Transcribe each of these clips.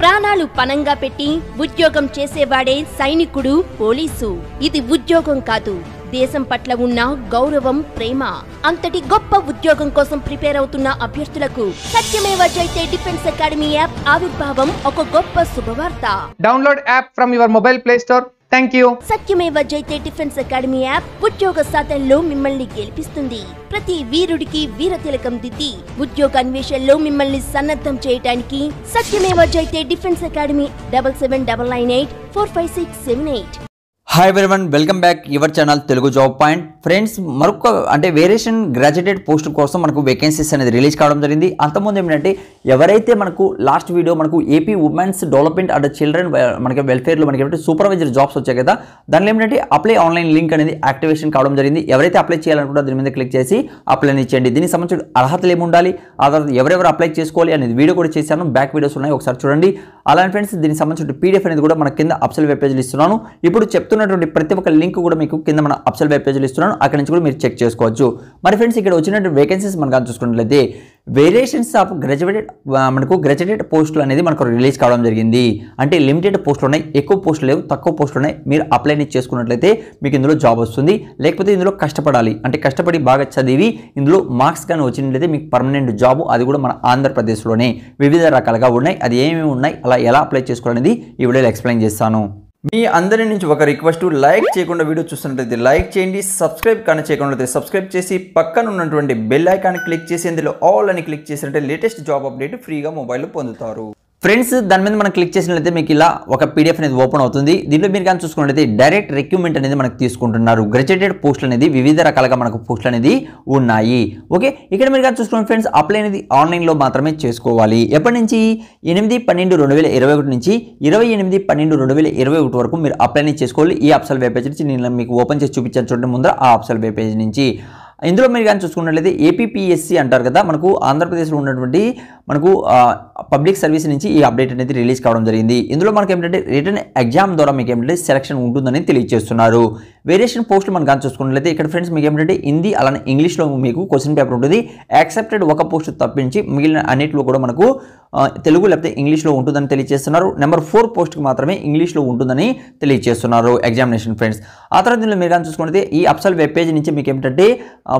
ప్రాణాలు పనంగా పెట్టి ఉద్యోగం చేసేవాడే సైనికుడు పోలీసు ఇది ఉద్యోగం కాదు దేశం పట్ల ఉన్న గౌరవం ప్రేమ అంతటి గొప్ప ఉద్యోగం కోసం ప్రిపేర్ అవుతున్న అభ్యర్థులకు సత్యమే జైతే డిఫెన్స్ అకాడమీ యాప్ ఆవిర్భావం ఒక గొప్ప శుభవార్త download app from your mobile play store thank you Satyameva Jayate defence academy app ఉద్యోగ సాధనలో మిమ్మల్ని గెలిపిస్తుంది ప్రతి వీరుడికి వీర తిలకం దిద్ది ఉద్యోగ అన్వేషణలో మిమ్మల్ని సన్నద్ధం చేయడానికి Satyameva Jayate defence academy double seven double nine eight four five six seven eight hi everyone welcome back your channel Telugu job point friends మరొక అంటే వేరియేషన్ గ్రాడ్యుయేటెడ్ పోస్ట్ కోసం మనకు వేకెన్సీస్ అనేది రిలీజ్ కావడం జరిగింది అంతకుముందు ఏంటంటే ఎవరైతే మనకు లాస్ట్ వీడియో మనకు AP women's development and children మనకి వెల్ఫేర్లో మనకి ఏంటంటే సూపర్వైజర్ జాబ్స్ వచ్చాయి కదా దానిలో ఏంటంటే అప్లై ఆన్లైన్ లింక్ అనేది యాక్టివేషన్ కావడం జరిగింది ఎవరైతే అప్లై చేయాలనుకుంటే దీని మీద క్లిక్ చేసి అప్లై ఇచ్చేయండి దీనికి సంబంధించిన అర్హతలు ఏమి ఉండాలి ఆ తర్వాత ఎవరెవరు అప్లై చేసుకోవాలి అనేది వీడియో కూడా చేశాను బ్యాక్ వీడియోస్ ఉన్నాయి ఒకసారి చూడండి అలానే ఫ్రెండ్స్ దీనికి సంబంధించిన పీడిఎఫ్ అనేది కూడా మన కింద అప్సల్ వెబ్ పేజ్లు ఇస్తున్నాను ఇప్పుడు చెప్తున్నాను ఇస్తున్నటువంటి ప్రతి ఒక్క లింక్ కూడా మీకు కింద మన అప్సల్ వెబ్ పేజ్లో ఇస్తున్నాను అక్కడ నుంచి కూడా మీరు చెక్ చేసుకోవచ్చు మరి ఫ్రెండ్స్ ఇక్కడ వచ్చినటువంటి వేకెన్సీస్ మనం చూసుకున్నట్లయితే వేరియేషన్స్ ఆఫ్ గ్రాడ్యుయేటెడ్ మనకు గ్రాడ్యుయేటెడ్ పోస్టులు అనేది మనకు రిలీజ్ కావడం జరిగింది అంటే లిమిటెడ్ పోస్టులు ఉన్నాయి ఎక్కువ పోస్టులు లేవు తక్కువ పోస్టులు ఉన్నాయి మీరు అప్లై చేసుకున్నట్లయితే మీకు ఇందులో జాబ్ వస్తుంది లేకపోతే ఇందులో కష్టపడాలి అంటే కష్టపడి బాగా చదివి ఇందులో మార్క్స్ కానీ వచ్చినట్లయితే మీకు పర్మనెంట్ జాబ్ అది కూడా మన ఆంధ్రప్రదేశ్లోనే వివిధ రకాలుగా ఉన్నాయి అది ఏమేమి ఉన్నాయి అలా ఎలా అప్లై చేసుకోవాలనేది ఈ వీడియోలో ఎక్స్ప్లెయిన్ చేస్తాను మీ అందరి నుంచి ఒక రిక్వెస్ట్ లైక్ చేయకుండా వీడియో చూస్తున్నట్లయితే లైక్ చేయండి సబ్స్క్రైబ్ కానీ చేయకుండా సబ్స్క్రైబ్ చేసి పక్కన ఉన్నటువంటి బెల్ ఐకాన్ క్లిక్ చేసి అందులో ఆల్ అని క్లిక్ చేసినట్టే లేటెస్ట్ జాబ్ అప్డేట్ ఫ్రీగా మొబైల్లో పొందుతారు ఫ్రెండ్స్ దాని మీద మనం క్లిక్ చేసినట్లయితే మీకు ఇలా ఒక పీడిఎఫ్ అనేది ఓపెన్ అవుతుంది దీంట్లో మీరు కానీ చూసుకున్నట్లయితే డైరెక్ట్ రిక్రూట్మెంట్ అనేది మనకు తీసుకుంటున్నారు గ్రాడ్యుయేటెడ్ పోస్టులు అనేది వివిధ రకాలుగా మనకు పోస్టులు అనేది ఉన్నాయి ఓకే ఇక్కడ మీరు కానీ చూసుకున్న ఫ్రెండ్స్ అప్లై అనేది ఆన్లైన్లో మాత్రమే చేసుకోవాలి ఎప్పటి నుంచి ఎనిమిది పన్నెండు రెండు వేల ఇరవై ఒకటి నుంచి ఇరవై ఎనిమిది పన్నెండు రెండు వేల ఇరవై ఒకటి వరకు మీరు అప్లై చేసుకోవాలి ఈ ఆప్షన్ వెబ్ పేజ్ నుంచి నేను మీకు ఓపెన్ చేసి చూపించాను చూడండి ముందర ఆ ఆప్షన్ వెబ్ పేజ్ నుంచి ఇందులో మీరు కానీ చూసుకున్నట్లయితే ఏపీపీఎస్సీ అంటారు కదా మనకు ఆంధ్రప్రదేశ్లో ఉన్నటువంటి మనకు పబ్లిక్ సర్వీస్ నుంచి ఈ అప్డేట్ అనేది రిలీజ్ కావడం జరిగింది ఇందులో మనకు ఏమిటంటే రిటర్న్ ఎగ్జామ్ ద్వారా మీకు ఏమిటంటే సెలక్షన్ ఉంటుందని తెలియజేస్తున్నారు వేరియేషన్ పోస్టులు మనం కానీ చూసుకున్నట్లయితే ఇక్కడ ఫ్రెండ్స్ మీకు ఏమిటంటే హిందీ అలానే ఇంగ్లీష్లో మీకు క్వశ్చన్ పేపర్ ఉంటుంది యాక్సెప్టెడ్ ఒక పోస్ట్ తప్పించి మిగిలిన అన్నిటిలో కూడా మనకు తెలుగు లేకపోతే ఇంగ్లీష్లో ఉంటుందని తెలియజేస్తున్నారు నెంబర్ ఫోర్ పోస్ట్కి మాత్రమే ఇంగ్లీష్లో ఉంటుందని తెలియజేస్తున్నారు ఎగ్జామినేషన్ ఫ్రెండ్స్ ఆ తర్వాత దీనిలో మీరు కానీ చూసుకున్నది ఈ అప్సల్ వెబ్ పేజ్ నుంచి మీకు ఏమిటంటే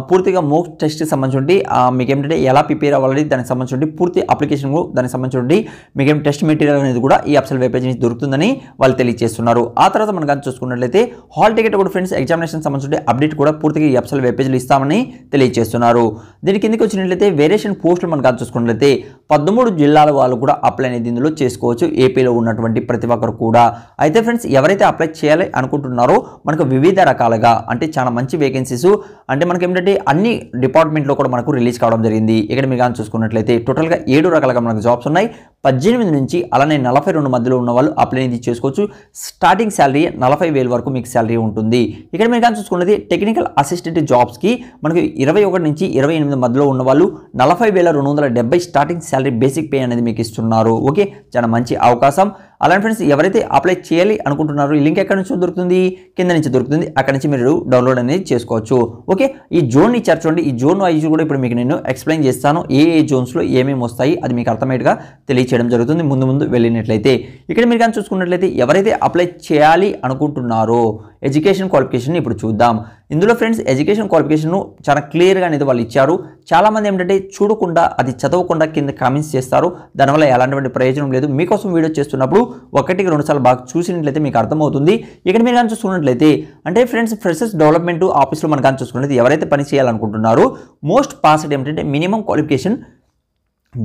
పూర్తిగా మోక్ టెస్ట్కి సంబంధించి మీకు ఏమిటంటే ఎలా ప్రిపేర్ అవ్వాలి దానికి సంబంధించి పూర్తి అప్లికేషన్ దానికి సంబంధించి మీకు ఏం టెస్ట్ మెటీరియల్ అనేది కూడా ఈ అప్సల్ వెబ్ పేజ్ నుంచి దొరుకుతుందని వాళ్ళు తెలియజేస్తున్నారు ఆ తర్వాత మనం కానీ చూసుకున్నట్లయితే హాల్ టికెట్ కూడా ఫ్రెండ్స్ ఎగ్జామినేషన్ సంబంధించిన అప్డేట్ కూడా పూర్తిగా ఈ వెబ్సైట్ వెబ్ పేజ్లో ఇస్తామని తెలియజేస్తున్నారు దీని కిందకి వచ్చినట్లయితే వేరియేషన్ పోస్టులు మనం చూసుకున్నట్లయితే పదమూడు జిల్లాల వాళ్ళు కూడా అప్లై అనేది ఇందులో చేసుకోవచ్చు ఏపీలో ఉన్నటువంటి ప్రతి ఒక్కరు కూడా అయితే ఫ్రెండ్స్ ఎవరైతే అప్లై చేయాలి అనుకుంటున్నారో మనకు వివిధ రకాలుగా అంటే చాలా మంచి వేకెన్సీస్ అంటే మనకి ఏంటంటే అన్ని డిపార్ట్మెంట్లో కూడా మనకు రిలీజ్ కావడం జరిగింది ఇక్కడ మీరు కానీ చూసుకున్నట్లయితే టోటల్గా ఏడు రకాలుగా మనకు జాబ్స్ ఉన్నాయి పద్దెనిమిది నుంచి అలానే నలభై రెండు మధ్యలో ఉన్న వాళ్ళు అప్లై అనేది చేసుకోవచ్చు స్టార్టింగ్ శాలరీ నలభై వేల వరకు మీకు శాలరీ ఉంటుంది ఇక్కడ మీరు కానీ చూసుకున్నది టెక్నికల్ అసిస్టెంట్ జాబ్స్కి మనకి ఇరవై ఒకటి నుంచి ఇరవై ఎనిమిది మధ్యలో ఉన్న వాళ్ళు నలభై వేల రెండు వందల డెబ్బై స్టార్టింగ్ శాలరీ బేసిక్ పే అనేది మీకు ఇస్తున్నారు ఓకే చాలా మంచి అవకాశం అలాంటి ఫ్రెండ్స్ ఎవరైతే అప్లై చేయాలి అనుకుంటున్నారో ఈ లింక్ ఎక్కడి నుంచి దొరుకుతుంది కింద నుంచి దొరుకుతుంది అక్కడ నుంచి మీరు డౌన్లోడ్ అనేది చేసుకోవచ్చు ఓకే ఈ జోన్ ఇచ్చారు చూడండి ఈ జోన్ వైజ్ కూడా ఇప్పుడు మీకు నేను ఎక్స్ప్లెయిన్ చేస్తాను ఏ ఏ జోన్స్లో ఏమేమి వస్తాయి అది మీకు అర్థమైట్గా తెలియచేయడం జరుగుతుంది ముందు ముందు వెళ్ళినట్లయితే ఇక్కడ మీరు కానీ చూసుకున్నట్లయితే ఎవరైతే అప్లై చేయాలి అనుకుంటున్నారో ఎడ్యుకేషన్ క్వాలిఫికేషన్ ఇప్పుడు చూద్దాం ఇందులో ఫ్రెండ్స్ ఎడ్యుకేషన్ క్వాలిఫికేషన్ను చాలా క్లియర్గా అనేది వాళ్ళు ఇచ్చారు చాలామంది ఏంటంటే చూడకుండా అది చదవకుండా కింద కామెంట్స్ చేస్తారు దానివల్ల ఎలాంటి ప్రయోజనం లేదు మీకోసం వీడియో చేస్తున్నప్పుడు ఒకటికి సార్లు బాగా చూసినట్లయితే మీకు అర్థమవుతుంది ఇక్కడ మీరు కానీ చూసుకున్నట్లయితే అంటే ఫ్రెండ్స్ ఫ్రెషర్స్ డెవలప్మెంట్ ఆఫీస్లో మనం కానీ చూసుకున్నట్లయితే ఎవరైతే పని చేయాలనుకుంటున్నారో మోస్ట్ పాస్డ్ ఏంటంటే మినిమం క్వాలిఫికేషన్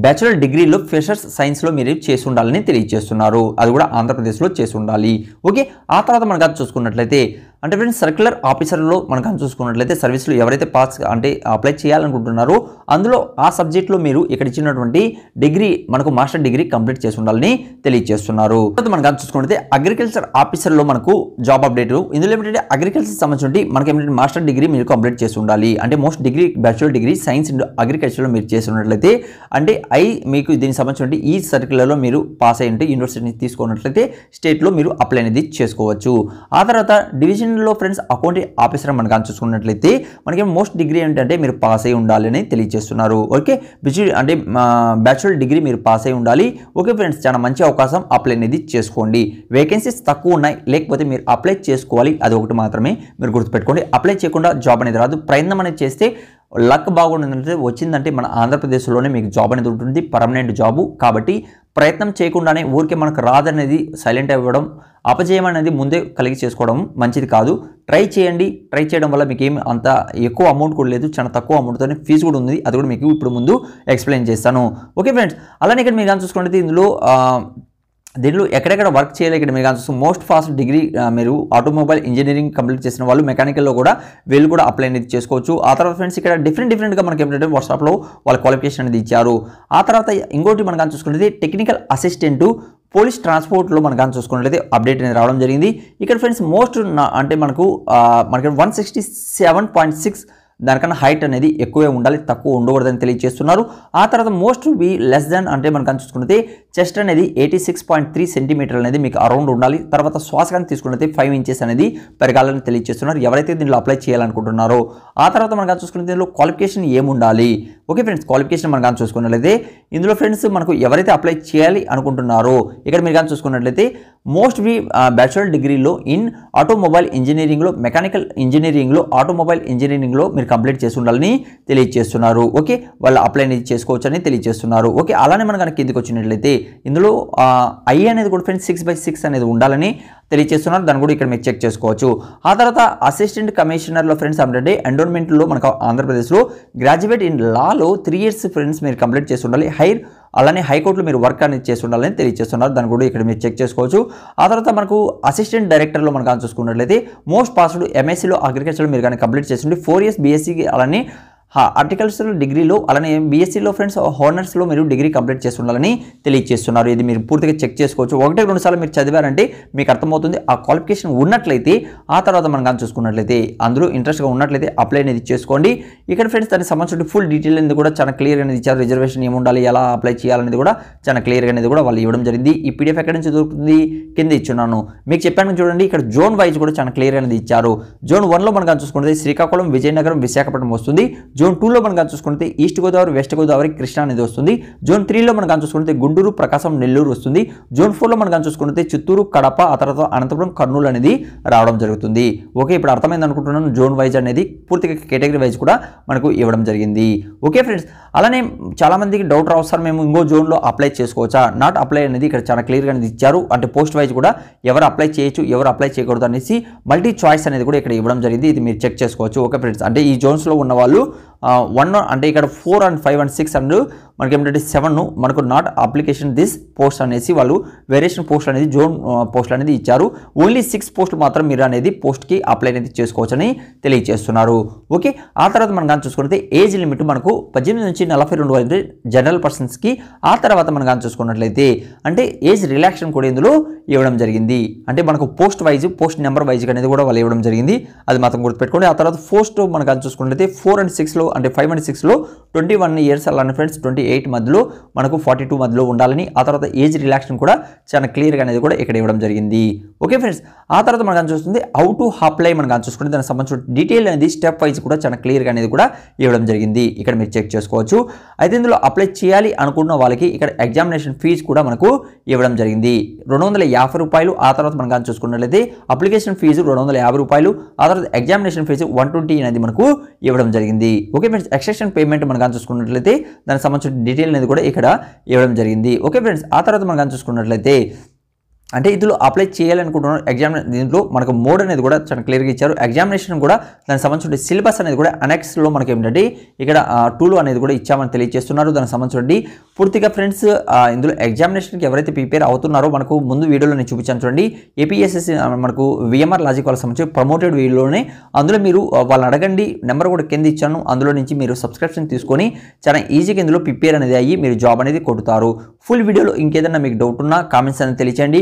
బ్యాచులర్ డిగ్రీలో ఫ్రెషర్స్ సైన్స్లో మీరు చేసి ఉండాలని తెలియజేస్తున్నారు అది కూడా ఆంధ్రప్రదేశ్లో చేసి ఉండాలి ఓకే ఆ తర్వాత మనం చూసుకున్నట్లయితే అంటే ఫ్రెండ్స్ సర్క్యులర్ ఆఫీసర్లో మనం చూసుకున్నట్లయితే సర్వీస్లో ఎవరైతే పాస్ అంటే అప్లై చేయాలనుకుంటున్నారో అందులో ఆ సబ్జెక్ట్లో మీరు ఇక్కడ ఇచ్చినటువంటి డిగ్రీ మనకు మాస్టర్ డిగ్రీ కంప్లీట్ చేసి ఉండాలని తెలియజేస్తున్నారు తర్వాత మనం కానీ అగ్రికల్చర్ ఆఫీసర్లో మనకు జాబ్ అప్డేట్ ఇందులో ఏమిటంటే అగ్రికల్చర్ సంబంధించి మనకి ఏమిటంటే మాస్టర్ డిగ్రీ మీరు కంప్లీట్ చేసి ఉండాలి అంటే most degree bachelor degree science and అగ్రికల్చర్లో మీరు చేసి ఉన్నట్లయితే అంటే ఐ మీకు దీనికి సంబంధించి ఈ సర్క్యులర్లో మీరు పాస్ అయ్యి ఉంటే యూనివర్సిటీ తీసుకున్నట్లయితే స్టేట్లో మీరు అప్లై అనేది చేసుకోవచ్చు ఆ తర్వాత డివిజన్ దీనిలో ఫ్రెండ్స్ అకౌంటింగ్ ఆఫీసర్ మనం కానీ చూసుకున్నట్లయితే మనకి మోస్ట్ డిగ్రీ ఏంటంటే మీరు పాస్ అయి ఉండాలని తెలియజేస్తున్నారు ఓకే బిజి అంటే బ్యాచులర్ డిగ్రీ మీరు పాస్ అయి ఉండాలి ఓకే ఫ్రెండ్స్ చాలా మంచి అవకాశం అప్లై అనేది చేసుకోండి వేకెన్సీస్ తక్కువ ఉన్నాయి లేకపోతే మీరు అప్లై చేసుకోవాలి అది ఒకటి మాత్రమే మీరు గుర్తుపెట్టుకోండి అప్లై చేయకుండా జాబ్ అనేది రాదు ప్రయత్నం అనేది చేస్తే లక్ బాగుంటుందంటే వచ్చిందంటే మన ఆంధ్రప్రదేశ్లోనే మీకు జాబ్ అనేది ఉంటుంది పర్మనెంట్ జాబు కాబట్టి ప్రయత్నం చేయకుండానే ఊరికే మనకు రాదనేది సైలెంట్ అవ్వడం అపజయం అనేది ముందే కలిగి చేసుకోవడం మంచిది కాదు ట్రై చేయండి ట్రై చేయడం వల్ల మీకు ఏమి అంత ఎక్కువ అమౌంట్ కూడా లేదు చాలా తక్కువ అమౌంట్తోనే ఫీజు కూడా ఉంది అది కూడా మీకు ఇప్పుడు ముందు ఎక్స్ప్లెయిన్ చేస్తాను ఓకే ఫ్రెండ్స్ అలానే ఇక్కడ మీరు కానీ చూసుకుంటే ఇందులో దీనిలో ఎక్కడెక్కడ వర్క్ చేయలే ఇక్కడ మీరు మోస్ట్ ఫాస్ట్ డిగ్రీ మీరు ఆటోమొబైల్ ఇంజనీరింగ్ కంప్లీట్ చేసిన వాళ్ళు మెకానికల్లో కూడా వీళ్ళు కూడా అప్లై అనేది చేసుకోవచ్చు ఆ తర్వాత ఫ్రెండ్స్ ఇక్కడ డిఫరెంట్ డిఫరెంట్గా మనకి ఏంటంటే వాట్సాప్లో వాళ్ళ క్వాలిఫికేషన్ అనేది ఇచ్చారు ఆ తర్వాత ఇంకోటి మనం కానీ చూసుకుంటే టెక్నికల్ అసిస్టెంటు పోలీస్ ట్రాన్స్పోర్ట్లో మనం కానీ చూసుకున్నట్లయితే అప్డేట్ అనేది రావడం జరిగింది ఇక్కడ ఫ్రెండ్స్ మోస్ట్ అంటే మనకు మనకి one sixty seven point six దానికన్నా హైట్ అనేది ఎక్కువే ఉండాలి తక్కువ ఉండకూడదని తెలియజేస్తున్నారు ఆ తర్వాత మోస్ట్ బి లెస్ దాన్ అంటే మనం చూసుకుంటే చెస్ట్ అనేది eighty six point three centimetre అనేది మీకు అరౌండ్ ఉండాలి తర్వాత కానీ తీసుకున్నది ఫైవ్ ఇంచెస్ అనేది పెరగాలని తెలియజేస్తున్నారు ఎవరైతే దీనిలో అప్లై చేయాలనుకుంటున్నారో ఆ తర్వాత మనం చూసుకున్న దీనిలో క్వాలిఫికేషన్ ఏముండాలి ఓకే ఫ్రెండ్స్ క్వాలిఫికేషన్ మనం కానీ చూసుకున్నట్లయితే ఇందులో ఫ్రెండ్స్ మనకు ఎవరైతే అప్లై చేయాలి అనుకుంటున్నారో ఇక్కడ మీరు కానీ చూసుకున్నట్లయితే మోస్ట్ బి బ్యాచులర్ డిగ్రీలో ఇన్ ఆటోమొబైల్ ఇంజనీరింగ్లో మెకానికల్ ఇంజనీరింగ్లో ఆటోమొబైల్ ఇంజనీరింగ్లో మీరు మీరు కంప్లీట్ చేసి ఉండాలని తెలియజేస్తున్నారు ఓకే వాళ్ళు అప్లై అనేది చేసుకోవచ్చు అని తెలియజేస్తున్నారు ఓకే అలానే మనం కనుక కిందికి వచ్చినట్లయితే ఇందులో ఐ అనేది కూడా ఫ్రెండ్స్ సిక్స్ బై సిక్స్ అనేది ఉండాలని తెలియజేస్తున్నారు దాన్ని కూడా ఇక్కడ మీరు చెక్ చేసుకోవచ్చు ఆ తర్వాత అసిస్టెంట్ కమిషనర్లో ఫ్రెండ్స్ హండ్రెడ్ ఎండోన్మెంట్లో మనకు ఆంధ్రప్రదేశ్లో గ్రాడ్యుయేట్ ఇన్ లాలో త్రీ ఇయర్స్ ఫ్రెండ్స్ మీరు కంప్లీట్ చేసి ఉండాలి హైర్ అలానే హైకోర్టులో మీరు వర్క్ అనేది చేసి ఉండాలని తెలియజేస్తున్నారు దాన్ని కూడా ఇక్కడ మీరు చెక్ చేసుకోవచ్చు ఆ తర్వాత మనకు అసిస్టెంట్ డైరెక్టర్లో మనకు చూసుకున్నట్లయితే మోస్ట్ పాస్డ్ ఎంఎస్సీలో అగ్రికల్చర్ మీరు కానీ కంప్లీట్ చేసి ఫోర్ ఇయర్స్ బీఎస్సీకి అలానే ఆర్టికల్స్లో డిగ్రీలో అలానే బీఎస్సీలో ఫ్రెండ్స్ హానర్స్లో మీరు డిగ్రీ కంప్లీట్ చేస్తుండాలని తెలియజేస్తున్నారు ఇది మీరు పూర్తిగా చెక్ చేసుకోవచ్చు ఒకటే రెండు సార్లు మీరు చదివారంటే మీకు అర్థమవుతుంది ఆ క్వాలిఫికేషన్ ఉన్నట్లయితే ఆ తర్వాత మనం కానీ చూసుకున్నట్లయితే అందరూ ఇంట్రెస్ట్గా ఉన్నట్లయితే అప్లై అనేది చేసుకోండి ఇక్కడ ఫ్రెండ్స్ దానికి సంబంధించిన ఫుల్ డీటెయిల్ అనేది కూడా చాలా క్లియర్ అనేది ఇచ్చారు రిజర్వేషన్ ఏముండాలి ఎలా అప్లై చేయాలనేది కూడా చాలా క్లియర్గా అనేది కూడా వాళ్ళు ఇవ్వడం జరిగింది ఈ పీడిఎఫ్ ఎక్కడి నుంచి దొరుకుతుంది కింద ఇచ్చున్నాను మీకు చెప్పాను చూడండి ఇక్కడ జోన్ వైజ్ కూడా చాలా క్లియర్ అనేది ఇచ్చారు జోన్ వన్లో మనం కానీ చూసుకుంటే శ్రీకాకుళం విజయనగరం విశాఖపట్నం వస్తుంది జోన్ టూలో మనం కానీ చూసుకుంటే ఈస్ట్ గోదావరి వెస్ట్ గోదావరి కృష్ణా అనేది వస్తుంది జోన్ త్రీలో మనం కానీ చూసుకుంటే గుంటూరు ప్రకాశం నెల్లూరు వస్తుంది జోన్ ఫోర్లో మనం కానీ చూసుకుంటే చిత్తూరు కడప ఆ తర్వాత అనంతపురం కర్నూలు అనేది రావడం జరుగుతుంది ఓకే ఇప్పుడు అర్థమైంది అనుకుంటున్నాను జోన్ వైజ్ అనేది పూర్తిగా కేటగిరీ వైజ్ కూడా మనకు ఇవ్వడం జరిగింది ఓకే ఫ్రెండ్స్ అలానే చాలామందికి డౌట్ రావు మేము ఇంకో జోన్లో అప్లై చేసుకోవచ్చా నాట్ అప్లై అనేది ఇక్కడ చాలా క్లియర్గా అనేది ఇచ్చారు అంటే పోస్ట్ వైజ్ కూడా ఎవరు అప్లై చేయొచ్చు ఎవరు అప్లై చేయకూడదు అనేసి మల్టీ చాయిస్ అనేది కూడా ఇక్కడ ఇవ్వడం జరిగింది ఇది మీరు చెక్ చేసుకోవచ్చు ఓకే ఫ్రెండ్స్ అంటే ఈ జోన్స్లో ఉన్న వాళ్ళు వన్ అంటే ఇక్కడ four and five and six and మనకి ఏమిటంటే సెవెన్ మనకు నాట్ అప్లికేషన్ దిస్ పోస్ట్ అనేసి వాళ్ళు వేరియేషన్ పోస్ట్ అనేది జోన్ పోస్ట్ అనేది ఇచ్చారు ఓన్లీ సిక్స్ పోస్ట్ మాత్రం మీరు అనేది పోస్ట్కి అప్లై అనేది చేసుకోవచ్చని తెలియజేస్తున్నారు ఓకే ఆ తర్వాత మనం కానీ చూసుకుంటే ఏజ్ లిమిట్ మనకు పద్దెనిమిది నుంచి నలభై రెండు వరకు జనరల్ పర్సన్స్కి ఆ తర్వాత మనం కానీ చూసుకున్నట్లయితే అంటే ఏజ్ రిలాక్షన్ కూడా ఇందులో ఇవ్వడం జరిగింది అంటే మనకు post wise post number wise అనేది కూడా వాళ్ళు ఇవ్వడం జరిగింది అది మాత్రం గుర్తుపెట్టుకోండి ఆ తర్వాత పోస్ట్ మనం కానీ చూసుకున్నట్లయితే ఫోర్ అండ్ సిక్స్లో అంటే ఫైవ్ అండ్ సిక్స్లో ట్వంటీ వన్ ఇయర్స్ అలానే ఫ్రెండ్స్ ట్వంటీ ఎయిట్ మధ్యలో మనకు ఫార్టీ టూ మధ్యలో ఉండాలని ఆ తర్వాత ఏజ్ రిలాక్షన్ కూడా చాలా క్లియర్గా అనేది కూడా ఇక్కడ ఇవ్వడం జరిగింది ఓకే ఫ్రెండ్స్ ఆ తర్వాత మనకు చూస్తుంది హౌ టు అప్లై మనం చూసుకుంటే దానికి సంబంధించిన డీటెయిల్ అనేది స్టెప్ వైజ్ కూడా చాలా క్లియర్గా అనేది కూడా ఇవ్వడం జరిగింది ఇక్కడ మీరు చెక్ చేసుకోవచ్చు అయితే ఇందులో అప్లై చేయాలి అనుకున్న వాళ్ళకి ఇక్కడ ఎగ్జామినేషన్ ఫీజు కూడా మనకు ఇవ్వడం జరిగింది రెండు వందల యాభై రూపాయలు ఆ తర్వాత మనం కానీ చూసుకున్నట్లయితే అప్లికేషన్ ఫీజు రెండు వందల యాభై రూపాయలు ఆ తర్వాత ఎగ్జామినేషన్ ఫీజు వన్ ట్వంటీ అనేది మనకు ఇవ్వడం జరిగింది ఓకే ఫ్రెండ్స్ ఎక్స్ట్రక్షన్ పేమెంట్ మనం కానీ చూసుకున్నట్లయితే దానికి సంబంధించిన డీటెయిల్ అనేది కూడా ఇక్కడ ఇవ్వడం జరిగింది ఓకే ఫ్రెండ్స్ ఆ తర్వాత మనం కానీ చూసుకున్నట్లయితే అంటే ఇందులో అప్లై చేయాలనుకుంటున్నారు ఎగ్జామ్ దీంట్లో మనకు మోడ్ అనేది కూడా చాలా క్లియర్గా ఇచ్చారు ఎగ్జామినేషన్ కూడా దానికి సంబంధించిన సిలబస్ అనేది కూడా అనెక్స్లో మనకి ఏంటంటే ఇక్కడ టూలు అనేది కూడా ఇచ్చామని తెలియజేస్తున్నారు దానికి సంబంధించి పూర్తిగా ఫ్రెండ్స్ ఇందులో ఎగ్జామినేషన్కి ఎవరైతే ప్రిపేర్ అవుతున్నారో మనకు ముందు వీడియోలో నేను చూపించాను చూడండి ఏపీఎస్ఎస్ మనకు విఎంఆర్ లాజిక్ వాళ్ళకి సంబంధించి ప్రమోటెడ్ వీడియోలోనే అందులో మీరు వాళ్ళని అడగండి నెంబర్ కూడా కింద ఇచ్చాను అందులో నుంచి మీరు సబ్స్క్రిప్షన్ తీసుకొని చాలా ఈజీగా ఇందులో ప్రిపేర్ అనేది అయ్యి మీరు జాబ్ అనేది కొడుతారు ఫుల్ వీడియోలో ఇంకేదైనా మీకు డౌట్ ఉన్నా కామెంట్స్ అనేది తెలియచండి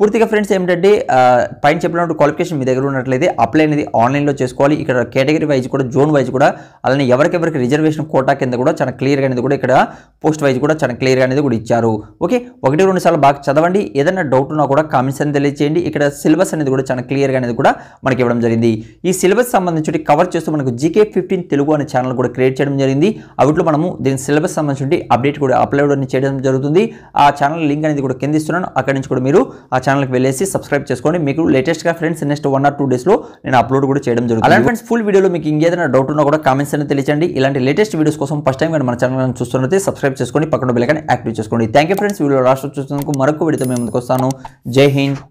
పూర్తిగా ఫ్రెండ్స్ ఏమిటంటే పైన చెప్పినట్టు క్వాలిఫికేషన్ మీ దగ్గర ఉన్నట్లయితే అప్లై అనేది ఆన్లైన్లో చేసుకోవాలి ఇక్కడ కేటగిరీ వైజ్ కూడా జోన్ వైజ్ కూడా అలానే ఎవరికెవరికి రిజర్వేషన్ కోటా కింద కూడా చాలా క్లియర్గా అనేది కూడా ఇక్కడ పోస్ట్ వైజ్ కూడా చాలా క్లియర్గా అనేది కూడా ఇచ్చారు ఓకే ఒకటి రెండు సార్లు బాగా చదవండి ఏదైనా డౌట్ ఉన్నా కూడా కామెంట్స్ అని తెలియజేయండి ఇక్కడ సిలబస్ అనేది కూడా చాలా క్లియర్గా అనేది కూడా మనకి ఇవ్వడం జరిగింది ఈ సిలబస్ సంబంధించి కవర్ చేస్తూ మనకు జీకే ఫిఫ్టీన్ తెలుగు అనే ఛానల్ కూడా క్రియేట్ చేయడం జరిగింది అవిట్లో మనము దీని సిలబస్ సంబంధించి అప్డేట్ కూడా అప్లోడ్ చేయడం జరుగుతుంది ఆ ఛానల్ లింక్ అనేది కూడా కింద ఇస్తున్నాను అక్కడి నుంచి కూడా మీరు ఆ ఛానల్కి వెళ్ళేసి సబ్స్క్రైబ్ చేసుకోండి మీకు లేటెస్ట్గా friends next one or two డేస్లో నేను అప్లోడ్ కూడా చేయడం జరుగుతుంది అలాంటి ఫ్రెండ్స్ ఫుల్ వీడియోలో మీకు ఇంకేదైనా డౌట్ ఉన్నా కూడా కామెంట్స్ అనేది తెలియచండి ఇలాంటి లేటెస్ట్ వీడియోస్ కోసం ఫస్ట్ టైం మన ఛానల్ చూస్తున్నది సబ్స్క్రైబ్ చేసుకోండి పక్కన బెల్లని యాక్టివ్ చేసుకోండి థ్యాంక్ ఫ్రెండ్స్ వీడియో రాష్ట్రం చూసినందుకు మరొక వీడియో మేము ముందుకు వస్తాను జై హింద్